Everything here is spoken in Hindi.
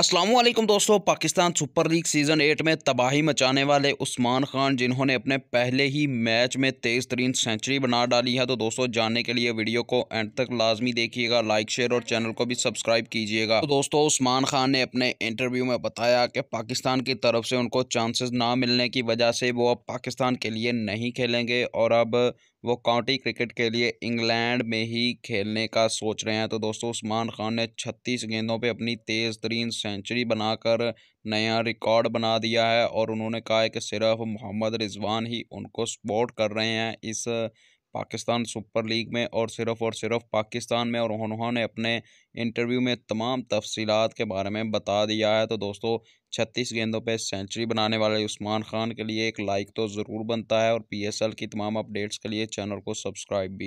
असलम दोस्तों Pakistan Super League season eight में तबाही मचाने वाले उस्मान खान जिन्होंने अपने पहले ही मैच में तेज़ तरीन सेंचुरी बना डाली है तो दोस्तों जानने के लिए वीडियो को एंड तक लाजमी देखिएगा लाइक शेयर और चैनल को भी सब्सक्राइब कीजिएगा तो दोस्तों उस्मान खान ने अपने इंटरव्यू में बताया कि पाकिस्तान की तरफ से उनको चांसेस ना मिलने की वजह से वो अब पाकिस्तान के लिए नहीं खेलेंगे और अब वो काउंटी क्रिकेट के लिए इंग्लैंड में ही खेलने का सोच रहे हैं तो दोस्तों उस्मान खान ने छत्तीस गेंदों पर अपनी तेज़ तरीन सेंचुरी बनाकर नया रिकॉर्ड बना दिया है और उन्होंने कहा है कि सिर्फ मोहम्मद रिजवान ही उनको सपोर्ट कर रहे हैं इस पाकिस्तान सुपर लीग में और सिर्फ और सिर्फ पाकिस्तान में और उन्होंने अपने इंटरव्यू में तमाम तफसीलात के बारे में बता दिया है तो दोस्तों छत्तीस गेंदों पे सेंचुरी बनाने वाले उस्मान खान के लिए एक लाइक तो ज़रूर बनता है और पीएसएल की तमाम अपडेट्स के लिए चैनल को सब्सक्राइब भी